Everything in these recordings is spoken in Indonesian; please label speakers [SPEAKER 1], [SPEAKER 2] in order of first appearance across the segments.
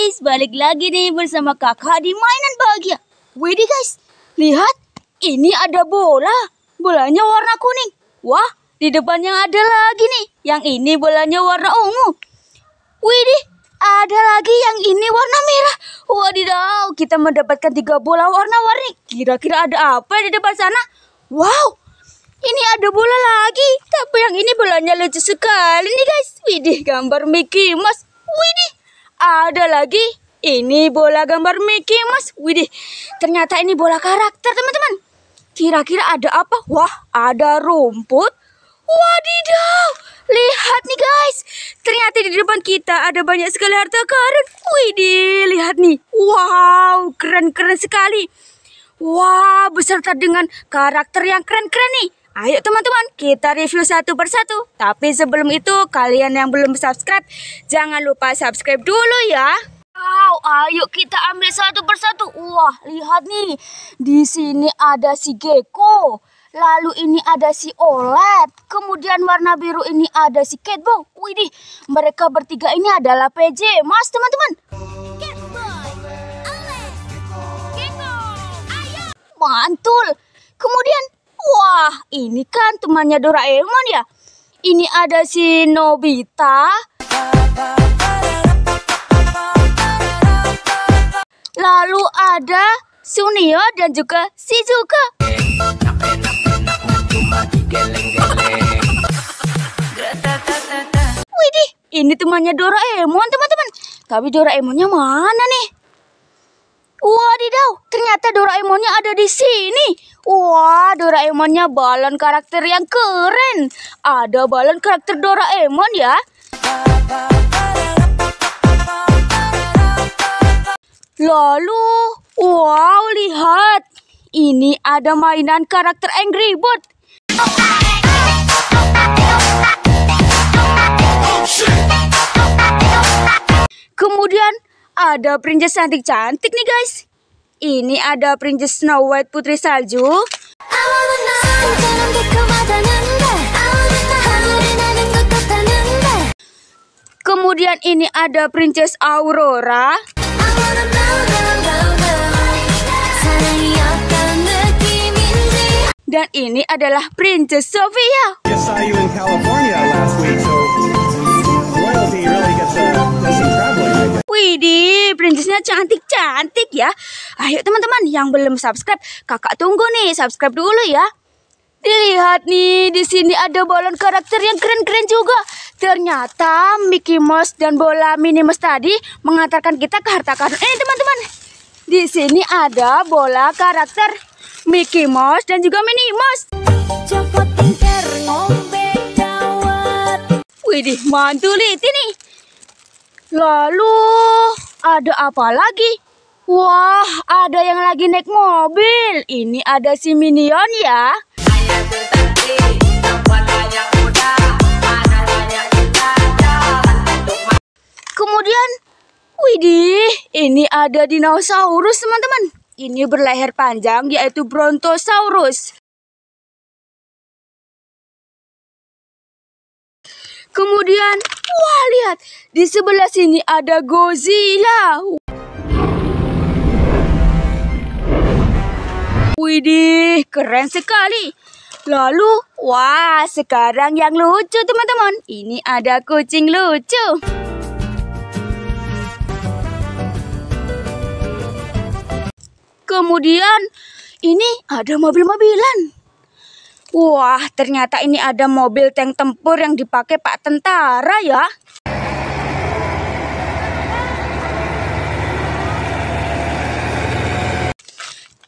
[SPEAKER 1] guys, balik lagi nih bersama kakak di mainan bahagia. Widih guys, lihat ini ada bola. Bolanya warna kuning. Wah, di depan yang ada lagi nih. Yang ini bolanya warna ungu. Widih, ada lagi yang ini warna merah. Wadidaw, kita mendapatkan tiga bola warna-warni. Kira-kira ada apa di depan sana? Wow, ini ada bola lagi, tapi yang ini bolanya lucu sekali nih guys. Widih, gambar Mickey Mouse. Widih, ada lagi ini bola gambar Mickey Mouse. Widih, ternyata ini bola karakter teman-teman. Kira-kira ada apa? Wah, ada rumput. Wadidaw, lihat nih guys. Ternyata di depan kita ada banyak sekali harta karun. Widih, lihat nih. Wow, keren-keren sekali. Wah, wow, beserta dengan karakter yang keren-keren nih. Ayo teman-teman, kita review satu persatu. Tapi sebelum itu, kalian yang belum subscribe, jangan lupa subscribe dulu ya. Wow, ayo kita ambil satu persatu. Wah, lihat nih. Di sini ada si gecko. Lalu ini ada si Olet. Kemudian warna biru ini ada si Catbo. Widih, mereka bertiga ini adalah PJ. Mas, teman-teman. Mantul. Kemudian, wah ini kan temannya Doraemon ya? Ini ada si Nobita. Lalu ada Sunio dan juga si Shizuka. Widih, ini temannya Doraemon teman-teman. Tapi Doraemonnya mana nih? Wah, Wow, ternyata Doraemonnya ada di sini. Wah, Doraemonnya balon karakter yang keren. Ada balon karakter Doraemon ya. Lalu, wow, lihat. Ini ada mainan karakter Angry Bird. Kemudian ada princess cantik-cantik nih guys ini ada Princess Snow White Putri Salju. Kemudian ini ada Princess Aurora. Dan ini adalah Princess Sofia. Widih, princessnya cantik cantik ya. Ayo teman-teman yang belum subscribe, kakak tunggu nih subscribe dulu ya. Dilihat nih, di sini ada balon karakter yang keren-keren juga. Ternyata Mickey Mouse dan bola Minnie Mouse tadi mengantarkan kita ke harta karun. Eh teman-teman, di sini ada bola karakter Mickey Mouse dan juga Minnie Mouse. Joko ngombe dawet. Widih, mantul ini. Lalu ada apa lagi? Wah, ada yang lagi naik mobil. Ini ada si Minion ya. Kemudian,
[SPEAKER 2] widih, ini ada dinosaurus teman-teman. Ini berleher panjang yaitu Brontosaurus. Kemudian, wah lihat, di sebelah sini ada
[SPEAKER 1] Godzilla. Widih, keren sekali. Lalu, wah sekarang yang lucu teman-teman. Ini ada kucing lucu. Kemudian, ini ada mobil-mobilan. Wah, ternyata ini ada mobil tank tempur yang dipakai Pak Tentara ya.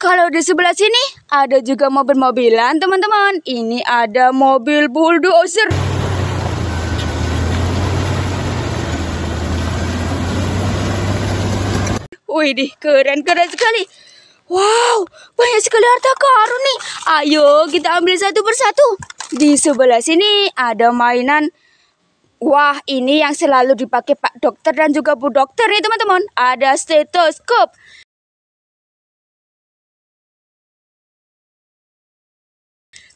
[SPEAKER 1] Kalau di sebelah sini ada juga mobil-mobilan teman-teman. Ini ada mobil bulldozer. Wih, keren-keren sekali. Wow, banyak sekali harta karun nih. Ayo kita ambil satu persatu. Di sebelah sini ada
[SPEAKER 2] mainan. Wah, ini yang selalu dipakai Pak Dokter dan juga Bu Dokter nih teman-teman. Ada stetoskop.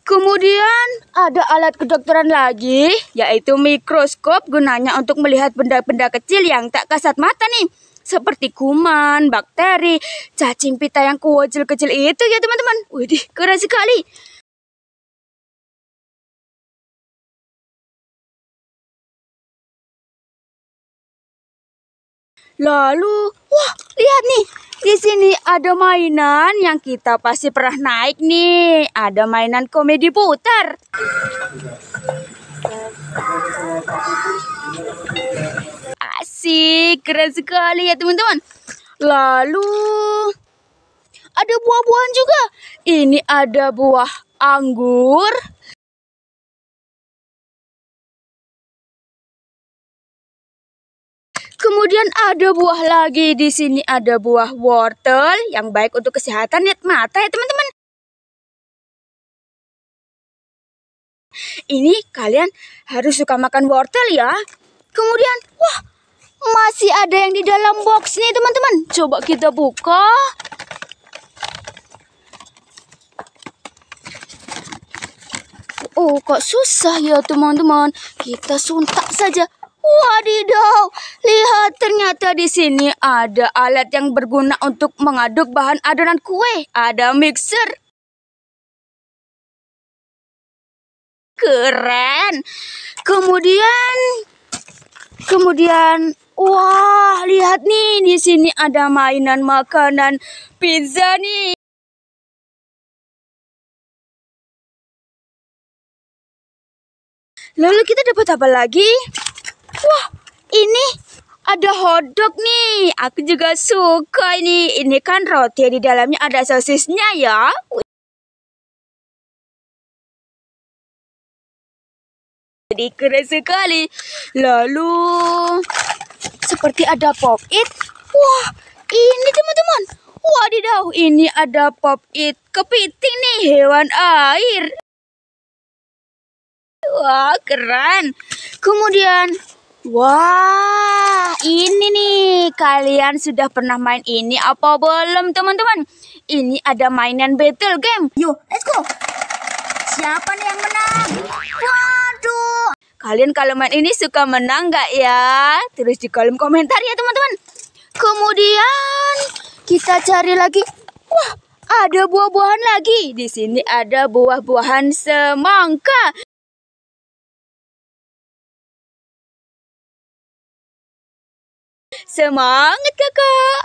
[SPEAKER 2] Kemudian ada alat kedokteran lagi,
[SPEAKER 1] yaitu mikroskop gunanya untuk melihat benda-benda kecil yang tak kasat mata nih.
[SPEAKER 2] Seperti kuman, bakteri, cacing pita yang kecil-kecil itu ya teman-teman. wih keren sekali. Lalu, wah, lihat nih. Di sini ada mainan yang kita pasti pernah
[SPEAKER 1] naik nih. Ada mainan komedi putar. Asik, keren sekali ya teman-teman. Lalu, ada buah-buahan juga.
[SPEAKER 2] Ini ada buah anggur. kemudian ada buah lagi di sini ada buah wortel yang baik untuk kesehatan lihat mata ya teman-teman. Ini kalian harus suka makan wortel ya. Kemudian, wah, masih ada yang di dalam
[SPEAKER 1] box nih teman-teman. Coba kita buka. Oh, kok susah ya teman-teman. Kita suntak saja. Wadidaw, lihat ternyata di sini
[SPEAKER 2] ada alat yang berguna untuk mengaduk bahan adonan kue. Ada mixer. Keren. Kemudian, kemudian, wah lihat nih di sini ada mainan makanan pizza nih. Lalu kita dapat apa lagi? Wah, ini ada hotdog nih. Aku juga suka ini. Ini kan roti di dalamnya ada sosisnya ya. Jadi keren sekali. Lalu seperti ada pop it.
[SPEAKER 1] Wah, ini teman-teman. Wadidaw, ini ada pop it kepiting nih hewan air. Wah, keren. Kemudian Wah, ini nih. Kalian sudah pernah main ini apa belum, teman-teman? Ini ada mainan battle game. Yuk, let's go. Siapa nih yang menang? Waduh. Kalian kalau main ini suka menang nggak ya? Terus di kolom komentar ya, teman-teman. Kemudian kita cari lagi. Wah, ada buah-buahan
[SPEAKER 2] lagi. Di sini ada buah-buahan semangka. Semangat kakak.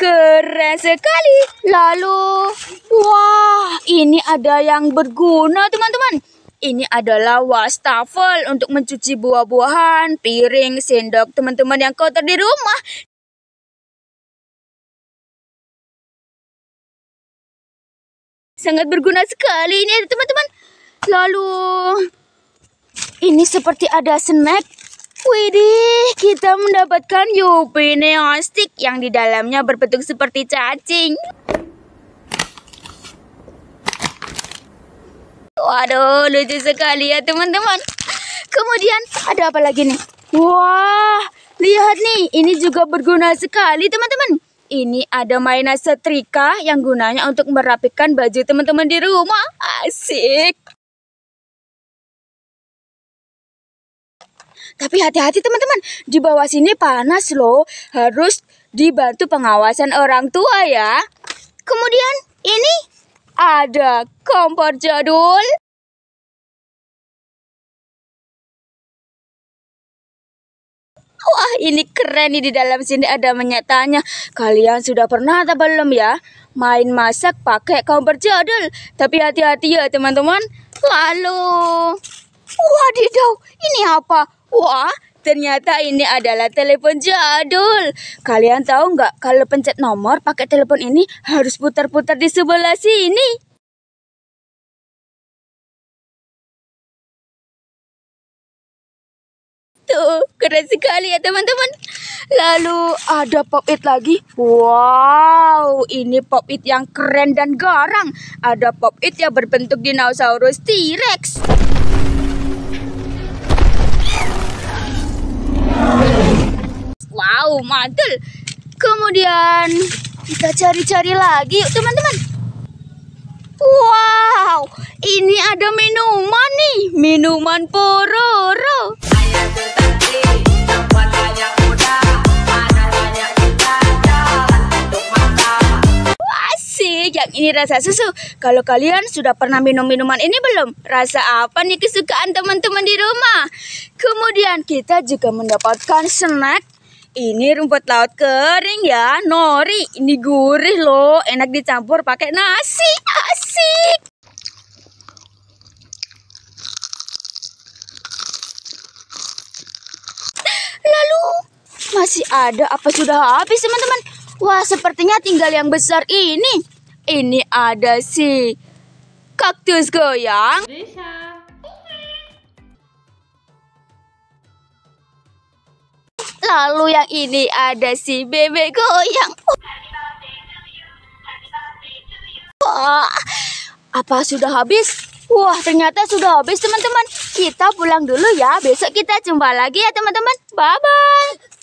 [SPEAKER 2] Keren sekali. Lalu, wah
[SPEAKER 1] ini ada yang berguna teman-teman. Ini adalah wastafel
[SPEAKER 2] untuk mencuci buah-buahan, piring, sendok teman-teman yang kotor di rumah. Sangat berguna sekali ini teman-teman. Lalu, ini
[SPEAKER 1] seperti ada snack Widih, kita mendapatkan Yupi Neon yang di dalamnya berbentuk seperti cacing. Waduh, lucu sekali ya teman-teman. Kemudian ada apa lagi nih? Wah, lihat nih, ini juga berguna
[SPEAKER 2] sekali teman-teman. Ini ada mainan setrika yang gunanya untuk merapikan baju teman-teman di rumah. Asik. Tapi hati-hati teman-teman, di bawah sini panas loh. Harus dibantu pengawasan orang tua ya. Kemudian ini ada kompor jadul. Wah ini keren nih di dalam sini ada menyatanya Kalian sudah pernah atau belum ya Main masak pakai kompor
[SPEAKER 1] jadul Tapi hati-hati ya teman-teman Lalu Wadidaw ini apa Wah, ternyata ini adalah telepon jadul. Kalian
[SPEAKER 2] tahu nggak kalau pencet nomor pakai telepon ini harus putar-putar di sebelah sini. Tuh, keren sekali ya teman-teman. Lalu ada
[SPEAKER 1] pop it lagi. Wow, ini pop it yang keren dan garang. Ada pop it yang berbentuk dinosaurus T-Rex. Wow, mantul. Kemudian kita cari-cari lagi, teman-teman. Wow, ini ada minuman nih, minuman pororo. yang ini rasa susu. Kalau kalian sudah pernah minum minuman ini belum? Rasa apa nih kesukaan teman-teman di rumah? Kemudian kita juga mendapatkan snack ini rumput laut kering ya, nori. Ini gurih loh, enak dicampur pakai nasi.
[SPEAKER 2] Asik.
[SPEAKER 1] Lalu masih ada apa sudah habis teman-teman? Wah, sepertinya tinggal yang besar ini. Ini ada si kaktus goyang. Bisa. Lalu yang ini ada si bebek goyang. Wah, apa sudah habis? Wah, ternyata sudah habis teman-teman. Kita pulang dulu ya. Besok kita jumpa lagi ya teman-teman. Bye-bye.